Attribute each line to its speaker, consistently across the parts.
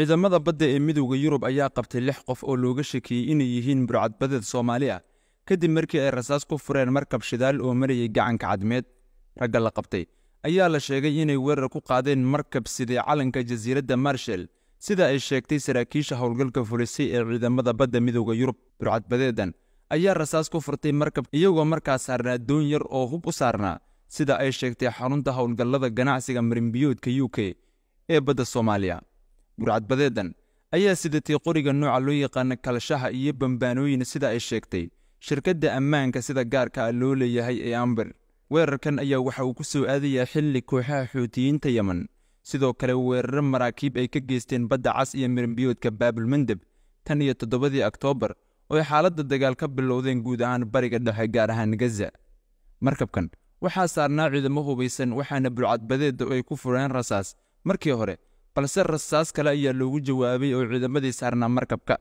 Speaker 1: ciidamada badda ee midowda yurub ayaa qabtay lix qof oo looga shakiyey inay yihiin burcadbadeed soomaali ah kadib markii ay rasaas ku fureen markab shidaal oo marayay gacanka cadmeed ragga la qabtay ayaa la sheegay inay weerar ku qaadeen markab sidee calanka jasiiradda marshal sida ay sheegtay saraakiisha howlgalka fulisay ee ciidamada badda midowda yurub burcadbadeedan ayaa rasaas ku furtay markab iyagoo markaa saarnaa doon yar oo hub u saarnaa sida ay sheegtay xarunta howlgallada ganacsiga marinbiyoodka u k ee badda soomaaliya burcadbadeedan ayaa sidatay qoriga nooca loo yaqaana kalashaha iyo bambaanooyin sida ay sheegtay shirkadda ammaanka sida gaarka ah loo leeyahay ee amber weerarkan ayaa waxa uu ku soo aadayaa xilli kooxaha xuutiyiinta yeman sidoo kale weeraro maraakiib ay ka geysteen badda cas iyo mirimbiyoodka baabulmandeb tan iyo toddobadii oktoobar oo ay xaaladda dagaal ka bilowdeen guud ahaan bariga dhexe gaar ahaan gaza markabkan waxaa saarnaa ciidamo hubaysan waxaana bulcadbadeedda ay ku fureen rasaas markii hore balse rasaas kale ayaa loogu jawaabay oo ciidamadii saarnaa markabka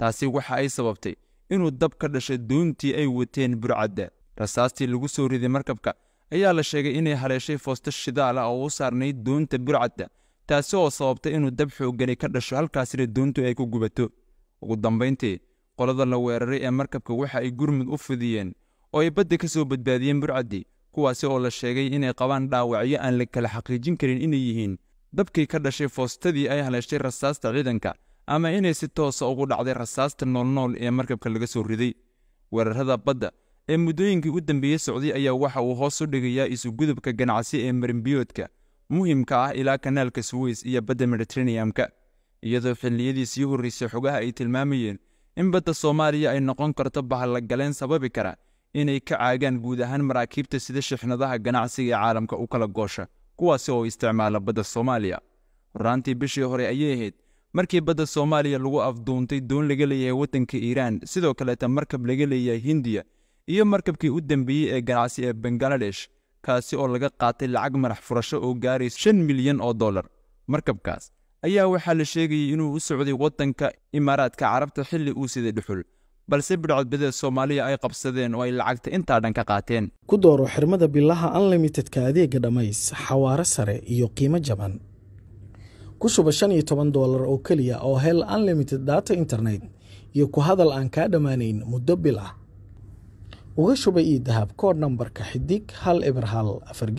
Speaker 1: taasi waxa ay sababtay inuu dab ka dhashay doontii ay wateen burcadda rasaastii lagu soo riday markabka ayaa la sheegay inay haleeshay foosto shidaal ah oo u saarnayd doonta burcadda taasi oo sababtay inuu dab xooggani ka dhasho halkaasina doontu ay ku gubato ugu dambayntii qolada la weeraray ee markabka waxa ay gurmud u fidiyeen oo ay badda ka soo badbaadiyeen burcaddii kuwaasi oo la sheegay inay qabaan dhaawacyo aan la kala xaqiijin karin inay yihiin dabkii ka dhashay foostadii ay haleeshay rasaasta ciidanka ama inay si toosa ah ugu dhacday rasaasta noolnool ee markabka laga soo riday weerarada badda ee muddooyinkii u dambeeyey socday ayaa waxa uu hoos u dhigayaa isugudubka ganacsi ee marimbiyoodka muhiimka ah ilaa kanaalka suweys iyo badda mediteraneamka iyadoo xilliyadii sii horraysay xogaha ay tilmaamayeen in badda soomaaliya ay noqon karto bahallagaleen sababi kara inay ka caagaan guud ahaan maraakiibta sida shixnadaha ganacsiga ee caalamka u kala goosha kuwaasi oo isticmaala badda soomaaliya horaantii bishii hore ayay ahayd markii badda soomaaliya lagu afduuntay doon laga leeyahay waddanka iiraan sidoo kaleeta markab laga leeyahay hindiya iyo markabkii u dembeeyey ee ganacsi ee bangaladesh kaasi oo laga qaatay lacag madax furasho oo gaaraysa shan milyan oo dollar markabkaas ayaa waxaa la sheegayay inuu u socday waddanka imaaraadka carabta xilli uu siday dhuxul balse bidhcod badida soomaaliya ay qabsadeen oo ay lacagta intaa dhan ka qaateen
Speaker 2: ku dooro xirmada bilaha unlimitedka adeega dhammays xawaare sare iyo qiimo jaban ku shuba shan iyo toban doolar oo keliya oo hel unlimited data internet iyo ku hadal aan kaa dhammaanayn muddo bil ah uga shuba ii dahab kood nambarka xidig hal eber hal afar